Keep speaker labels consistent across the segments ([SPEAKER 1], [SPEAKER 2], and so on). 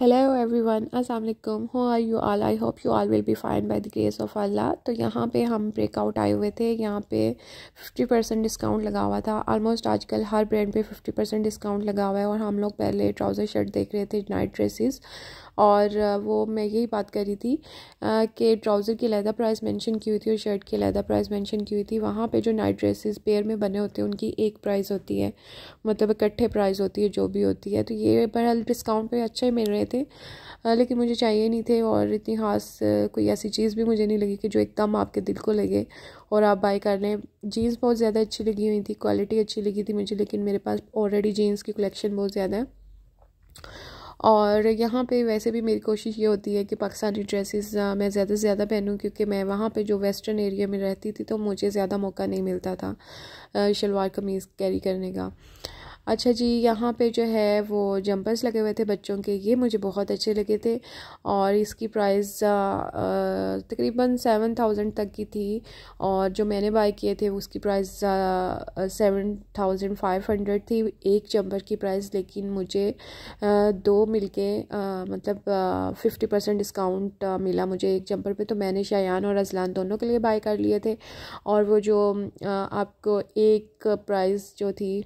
[SPEAKER 1] hello everyone अस्सलाम वालेकुम how are you all I hope you all will be fine by the grace of Allah तो यहाँ पे हम ब्रेकआउट आए हुए थे यहाँ पे 50 परसेंट डिस्काउंट लगा हुआ था ऑलमोस्ट आजकल हर ब्रांड पे 50 परसेंट डिस्काउंट लगा हुआ है और हम लोग पहले ट्राउज़र शर्ट देख रहे थे नाइट ड्रेसेस और वो मैं यही बात कर रही थी कि ट्राउज़र की लहदा प्राइस मेंशन की हुई थी और शर्ट की लहदा प्राइस मेंशन की हुई थी वहाँ पे जो नाइट ड्रेसेस पेयर में बने होते हैं उनकी एक प्राइस होती है मतलब इकट्ठे प्राइस होती है जो भी होती है तो ये बहरहाल डिस्काउंट पे अच्छे मिल रहे थे लेकिन मुझे चाहिए नहीं थे और इतनी खास कोई ऐसी चीज़ भी मुझे नहीं लगी कि जो एकदम आपके दिल को लगे और आप बाई कर लें जीन्स बहुत ज़्यादा अच्छी लगी हुई थी क्वालिटी अच्छी लगी थी मुझे लेकिन मेरे पास ऑलरेडी जीन्स की कलेक्शन बहुत ज़्यादा है और यहाँ पे वैसे भी मेरी कोशिश ये होती है कि पाकिस्तानी ड्रेसेस मैं ज़्यादा से ज़्यादा पहनूँ क्योंकि मैं वहाँ पे जो वेस्टर्न एरिया में रहती थी तो मुझे ज़्यादा मौका नहीं मिलता था शलवार कमीज़ कैरी करने का अच्छा जी यहाँ पे जो है वो जंपर्स लगे हुए थे बच्चों के ये मुझे बहुत अच्छे लगे थे और इसकी प्राइस तकरीबन सेवन थाउजेंड तक की थी और जो मैंने बाई किए थे उसकी price seven thousand five hundred थी एक जंपर की प्राइस लेकिन मुझे आ, दो मिलके मतलब फिफ्टी परसेंट डिस्काउंट मिला मुझे एक जंपर पे तो मैंने शायान और अजलान दोनों के लिए बाई कर लिए थे और वो जो आ, आपको एक प्राइस जो थी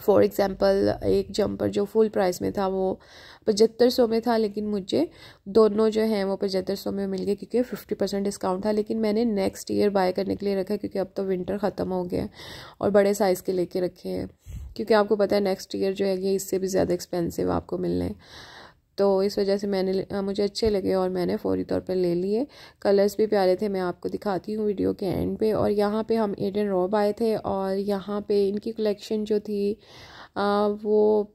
[SPEAKER 1] फॉर एग्ज़ाम्पल एक जम्पर जो फुल प्राइस में था वो पचहत्तर सौ में था लेकिन मुझे दोनों जो हैं वो पचहत्तर सौ में मिल गए क्योंकि फिफ्टी परसेंट डिस्काउंट था लेकिन मैंने नेक्स्ट ईयर बाय करने के लिए रखा क्योंकि अब तो विंटर ख़त्म हो गया और बड़े साइज़ के लेके रखे हैं क्योंकि आपको पता है नेक्स्ट ईयर जो है ये इससे भी ज़्यादा एक्सपेंसिव आपको मिलने हैं तो इस वजह से मैंने मुझे अच्छे लगे और मैंने फौरी तौर पर ले लिए कलर्स भी प्यारे थे मैं आपको दिखाती हूँ वीडियो के एंड पे और यहाँ पे हम एडन रॉब आए थे और यहाँ पे इनकी कलेक्शन जो थी आ, वो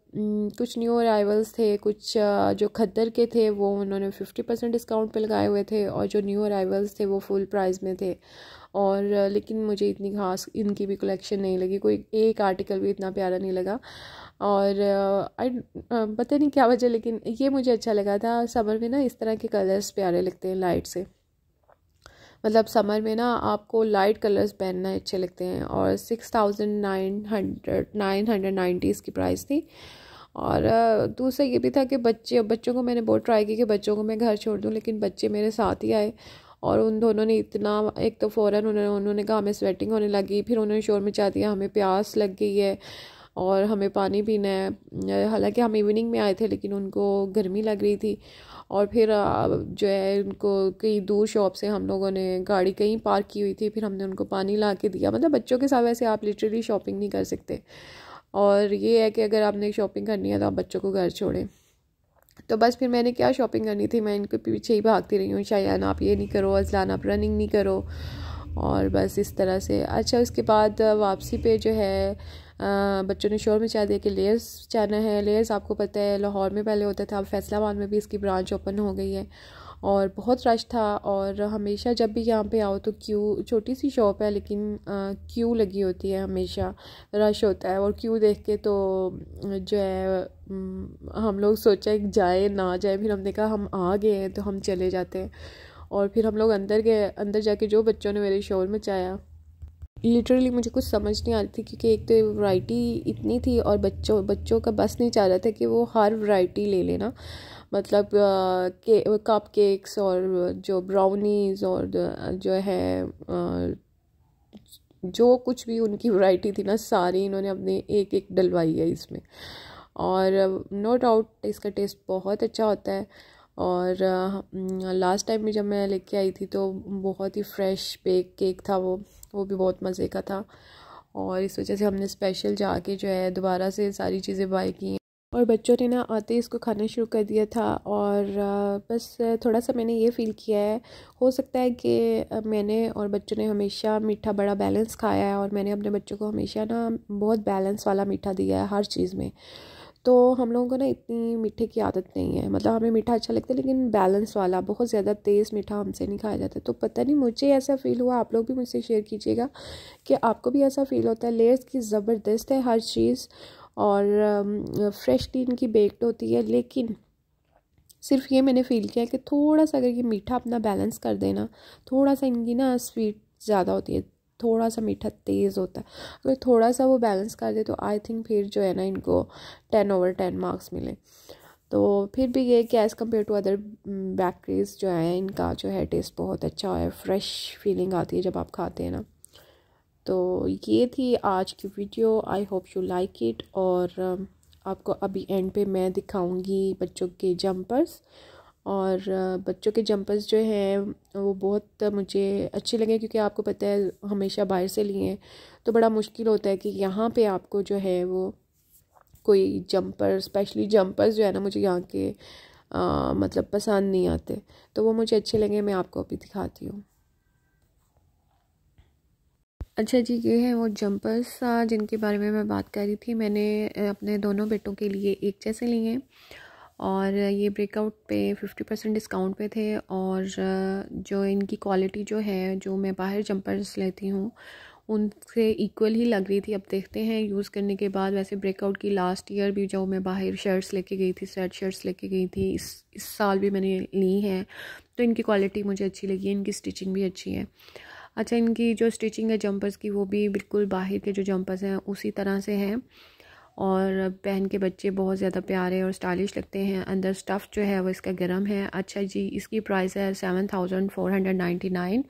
[SPEAKER 1] कुछ न्यू अराइवल्स थे कुछ आ, जो खद्दर के थे वो उन्होंने फिफ्टी परसेंट डिस्काउंट पे लगाए हुए थे और जो न्यू अराइवल्स थे वो फुल प्राइस में थे और लेकिन मुझे इतनी खास इनकी भी कलेक्शन नहीं लगी कोई एक आर्टिकल भी इतना प्यारा नहीं लगा और आई पता नहीं क्या वजह लेकिन ये मुझे अच्छा लगा था समर में ना इस तरह के कलर्स प्यारे लगते हैं लाइट से मतलब समर में ना आपको लाइट कलर्स पहनना अच्छे लगते हैं और six thousand nine hundred nine hundred ninety इसकी प्राइस थी और दूसरा ये भी था कि बच्चे बच्चों को मैंने बहुत ट्राई की कि बच्चों को मैं घर छोड़ दूँ लेकिन बच्चे मेरे साथ ही आए और उन दोनों ने इतना एक तो फ़ौरन उन्होंने उन्होंने कहा हमें स्वेटिंग होने लगी फिर उन्होंने शोर मचा दिया हमें प्यास लग गई है और हमें पानी पीना है हालांकि हम इवनिंग में आए थे लेकिन उनको गर्मी लग रही थी और फिर जो है उनको कई दूर शॉप से हम लोगों ने गाड़ी कहीं पार्क की हुई थी फिर हमने उनको पानी ला के दिया मतलब बच्चों के साथ वैसे आप लिटरली शॉपिंग नहीं कर सकते और ये है कि अगर आपने शॉपिंग करनी है तो आप बच्चों को घर छोड़ें तो बस फिर मैंने क्या शॉपिंग करनी थी मैं इनके पीछे ही भागती रही हूँ शायद आप ये नहीं करो अजलान आप रनिंग नहीं करो और बस इस तरह से अच्छा उसके बाद वापसी पे जो है बच्चों ने शोर में चाह दिया कि लेयर्स जाना है लेयर्स आपको पता है लाहौर में पहले होता था अब फैसलाबाद में भी इसकी ब्रांच ओपन हो गई है और बहुत रश था और हमेशा जब भी यहाँ पे आओ तो क्यू छोटी सी शॉप है लेकिन क्यू लगी होती है हमेशा रश होता है और क्यू देख के तो जो है हम लोग सोचा जाए ना जाए फिर हमने कहा हम आ गए हैं तो हम चले जाते हैं और फिर हम लोग अंदर गए अंदर जाके जो बच्चों ने मेरे शोर मचाया लिटरली मुझे कुछ समझ नहीं आ रही थी क्योंकि एक तो वैरायटी इतनी थी और बच्चों बच्चों का बस नहीं चाह रहा था कि वो हर वैरायटी ले लेना मतलब के कप केक्स और जो ब्राउनीज़ और जो है जो कुछ भी उनकी वैरायटी थी ना सारी इन्होंने अपने एक एक डलवाई है इसमें और नो डाउट इसका टेस्ट बहुत अच्छा होता है और लास्ट टाइम हम्म, भी जब मैं लेके आई थी तो बहुत ही फ्रेश बेक केक था वो वो भी बहुत मज़े का था और इस वजह से हमने स्पेशल जाके जो है दोबारा से सारी चीज़ें बाय की और बच्चों ने ना आते ही इसको खाना शुरू कर दिया था और बस थोड़ा सा मैंने ये फ़ील किया है हो सकता है कि मैंने और बच्चों ने हमेशा मीठा बड़ा बैलेंस खाया है और मैंने अपने बच्चों को हमेशा ना बहुत बैलेंस वाला मीठा दिया है हर चीज़ में तो हम लोगों को ना इतनी मीठे की आदत नहीं है मतलब हमें मीठा अच्छा लगता है लेकिन बैलेंस वाला बहुत ज़्यादा तेज़ मीठा हमसे नहीं खाया जाता तो पता नहीं मुझे ऐसा फ़ील हुआ आप लोग भी मुझसे शेयर कीजिएगा कि आपको भी ऐसा फ़ील होता है लेयर्स की ज़बरदस्त है हर चीज़ और फ्रेशली इनकी बेक्ड होती है लेकिन सिर्फ ये मैंने फ़ील किया कि थोड़ा सा अगर ये मीठा अपना बैलेंस कर देना थोड़ा सा इनकी ना स्वीट ज़्यादा होती है थोड़ा सा मीठा तेज़ होता है अगर थोड़ा सा वो बैलेंस कर दे तो आई थिंक फिर जो है ना इनको टेन ओवर टेन मार्क्स मिले तो फिर भी ये कि as compared to other bakeries जो है इनका जो है टेस्ट बहुत अच्छा है फ्रेश फीलिंग आती है जब आप खाते हैं ना तो ये थी आज की video I hope you like it और um, आपको अभी एंड पे मैं दिखाऊंगी बच्चों के जंपर्स और बच्चों के जंपर्स जो हैं वो बहुत मुझे अच्छे लगे क्योंकि आपको पता है हमेशा बाहर से लिए हैं तो बड़ा मुश्किल होता है कि यहाँ पे आपको जो है वो कोई जंपर स्पेशली जंपर्स जो है ना मुझे यहाँ के आ, मतलब पसंद नहीं आते तो वो मुझे अच्छे लगे मैं आपको अभी दिखाती हूँ अच्छा जी ये है वो जंपर्स जिनके बारे में मैं बात कर रही थी मैंने अपने दोनों बेटों के लिए एक जैसे लिए हैं और ये ब्रेकआउट पे फिफ्टी परसेंट डिस्काउंट पे थे और uh, जो इनकी क्वालिटी जो है जो मैं बाहर जंपर्स लेती हूँ उनसे इक्वल ही लग रही थी अब देखते हैं यूज़ करने के बाद वैसे ब्रेकआउट की लास्ट ईयर भी जो मैं बाहर शर्ट्स लेके गई थी स्वेट शर्ट्स लेके गई थी इस इस साल भी मैंने ली हैं तो इनकी क्वालिटी मुझे अच्छी लगी इनकी स्टिचिंग भी अच्छी है अच्छा इनकी जो स्टिचिंग है जंपर्स की वो भी बिल्कुल बाहर के जो जंपर्स हैं उसी तरह से हैं और पहन के बच्चे बहुत ज़्यादा प्यारे और स्टाइलिश लगते हैं अंदर स्टफ़ जो है वो इसका गर्म है अच्छा जी इसकी प्राइस है seven thousand four hundred ninety nine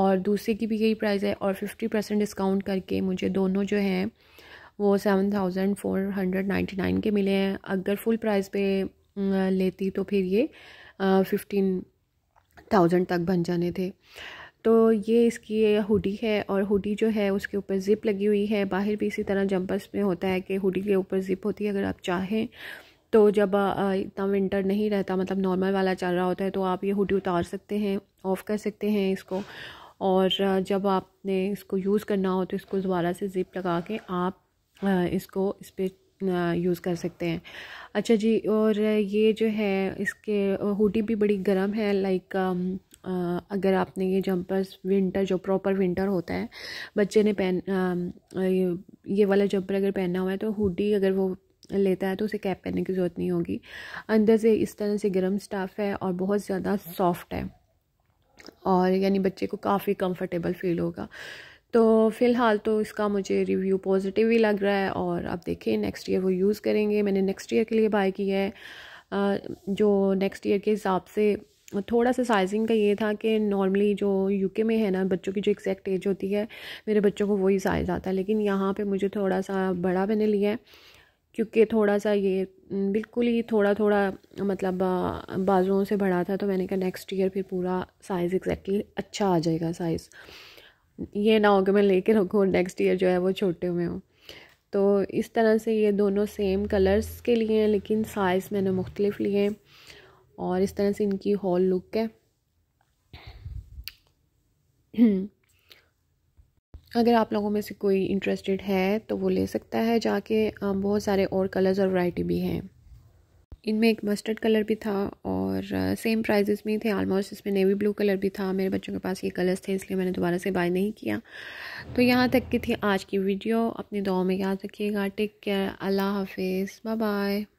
[SPEAKER 1] और दूसरे की भी यही प्राइस है और फिफ्टी परसेंट डिस्काउंट करके मुझे दोनों जो हैं वो seven thousand four hundred ninety nine के मिले हैं अगर फुल प्राइस पे लेती तो फिर ये फिफ्टीन थाउजेंड तक बन जाने थे तो ये इसकी हुडी है और हुडी जो है उसके ऊपर ज़िप लगी हुई है बाहर भी इसी तरह जंपर्स में होता है कि हुडी के ऊपर ज़िप होती है अगर आप चाहें तो जब इतना विंटर नहीं रहता मतलब नॉर्मल वाला चल रहा होता है तो आप ये हुडी उतार सकते हैं ऑफ़ कर सकते हैं इसको और जब आपने इसको यूज़ करना हो तो इसको दोबारा से ज़िप लगा के आप इसको इस पर यूज़ कर सकते हैं अच्छा जी और ये जो है इसके हुडी भी बड़ी गर्म है लाइक अगर आपने ये जंपर्स विंटर जो प्रॉपर विंटर होता है बच्चे ने पहन ये, वाला जंपर अगर पहना हुआ है तो हुडी अगर वो लेता है तो उसे कैप पहनने की ज़रूरत नहीं होगी अंदर से इस तरह से गर्म स्टाफ है और बहुत ज़्यादा सॉफ्ट है और यानी बच्चे को काफ़ी कंफर्टेबल फील होगा तो फ़िलहाल तो इसका मुझे रिव्यू पॉजिटिव ही लग रहा है और आप देखें नेक्स्ट ईयर वो यूज़ करेंगे मैंने नेक्स्ट ईयर के लिए बाय किया है जो नेक्स्ट ईयर के हिसाब से थोड़ा सा साइजिंग का ये था कि नॉर्मली जो यूके में है ना बच्चों की जो एक्जैक्ट एज होती है मेरे बच्चों को वही साइज़ आता है लेकिन यहाँ पे मुझे थोड़ा सा बड़ा मैंने लिया है क्योंकि थोड़ा सा ये बिल्कुल ही थोड़ा थोड़ा मतलब बाजुओं से बड़ा था तो मैंने कहा नेक्स्ट ईयर फिर पूरा साइज़ एग्जैक्टली अच्छा आ जाएगा साइज़ ये ना हो कि मैं लेके रखूँ नेक्स्ट ईयर जो है वो छोटे हुए हूँ तो इस तरह से ये दोनों सेम कलर्स के लिए हैं लेकिन साइज़ मैंने मुख्तलिफ़ लिए हैं और इस तरह से इनकी हॉल लुक है अगर आप लोगों में से कोई इंटरेस्टेड है तो वो ले सकता है जाके बहुत सारे और कलर्स और वैरायटी भी हैं इनमें एक मस्टर्ड कलर भी था और सेम प्राइजेस में थे आलमोस्ट इसमें नेवी ब्लू कलर भी था मेरे बच्चों के पास ये कलर्स थे इसलिए मैंने दोबारा से बाय नहीं किया तो यहाँ तक की थी आज की वीडियो अपनी दुआ में याद रखिएगा टेक केयर अल्लाह हाफिज़ बाय बाय